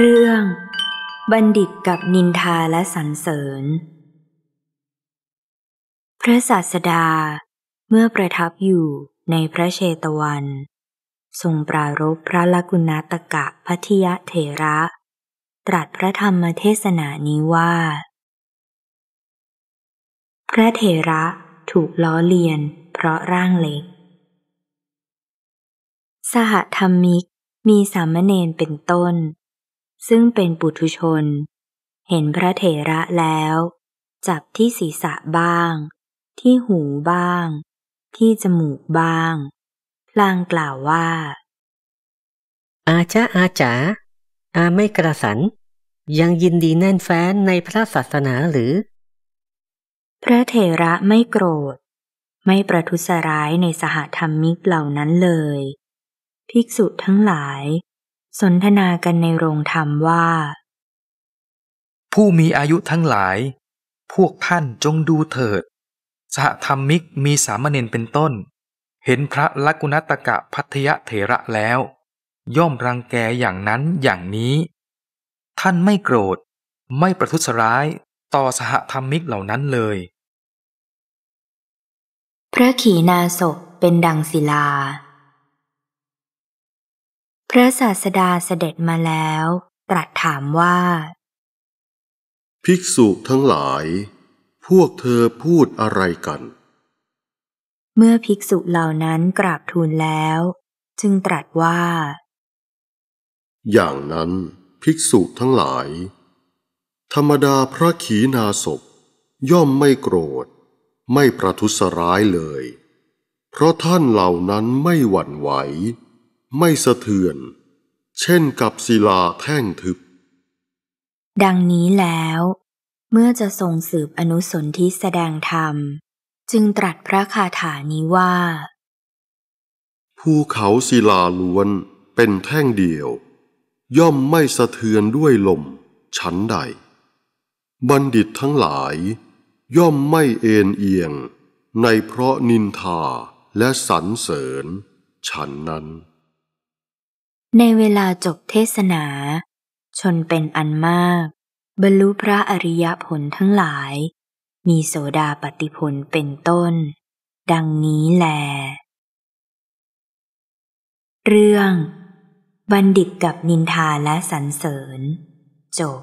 เรื่องบัณฑิตกับนินทาและสรรเสริญ พระศาสดาเมื่อประทับอยู่ในพระเชตวัน ทรงปรารบพระลกุณาตกะพัทยเถระ ตรัสพระธรรมเทศนานี้ว่า พระเถระถูกล้อเลียนเพราะร่างเล็ก สหธรรมิกมีสามเณรเป็นต้นซึ่งเป็นปุถุชน เห็นพระเถระแล้ว จับที่ศีรษะบ้าง ที่หูบ้าง ที่จมูกบ้างลางกล่าวว่า อาจาอาจาอาไม่กระสัน ยังยินดีแน่นแฟ้นในพระศาสนาหรือ พระเถระไม่โกรธ ไม่ประทุษร้ายในสหธรรมิกเหล่านั้นเลย ภิกษุทั้งหลายสนทนากันในโรงธรรมว่า ผู้มีอายุทั้งหลาย พวกท่านจงดูเถิด สหธรรมิกมีสามเณรเป็นต้น เห็นพระลักุณตกะพัทยเถระแล้ว ย่อมรังแกอย่างนั้นอย่างนี้ ท่านไม่โกรธไม่ประทุษร้ายต่อสหธรรมิกเหล่านั้นเลย พระขีณาสพเป็นดังศิลาระศาสดาเสด็จมาแล้ว ตรัสถามว่า ภิกษุทั้งหลาย พวกเธอพูดอะไรกัน เมื่อภิกษุเหล่านั้นกราบทูลแล้ว จึงตรัสว่า อย่างนั้นภิกษุทั้งหลาย ธรรมดาพระขีณาสพย่อมไม่โกรธ ไม่ประทุษร้ายเลย เพราะท่านเหล่านั้นไม่หวั่นไหวไม่สะเทือน เช่นกับศิลาแท่งทึบ ดังนี้แล้ว เมื่อจะทรงสืบอนุสนธิแสดงธรรม จึงตรัสพระคาถานี้ว่าภูเขาศิลาล้วนเป็นแท่งเดียว ย่อมไม่สะเทือนด้วยลมชั้นใด บัณฑิตทั้งหลาย ย่อมไม่เอ็นเอียง ในเพราะนินทาและสรรเสริญ ฉันนั้นในเวลาจบเทศนา ชนเป็นอันมาก บรรลุพระอริยผลทั้งหลาย มีโสดาปฏิผลเป็นต้น ดังนี้แล เรื่อง บัณฑิตกับนินทาและสรรเสริญจบ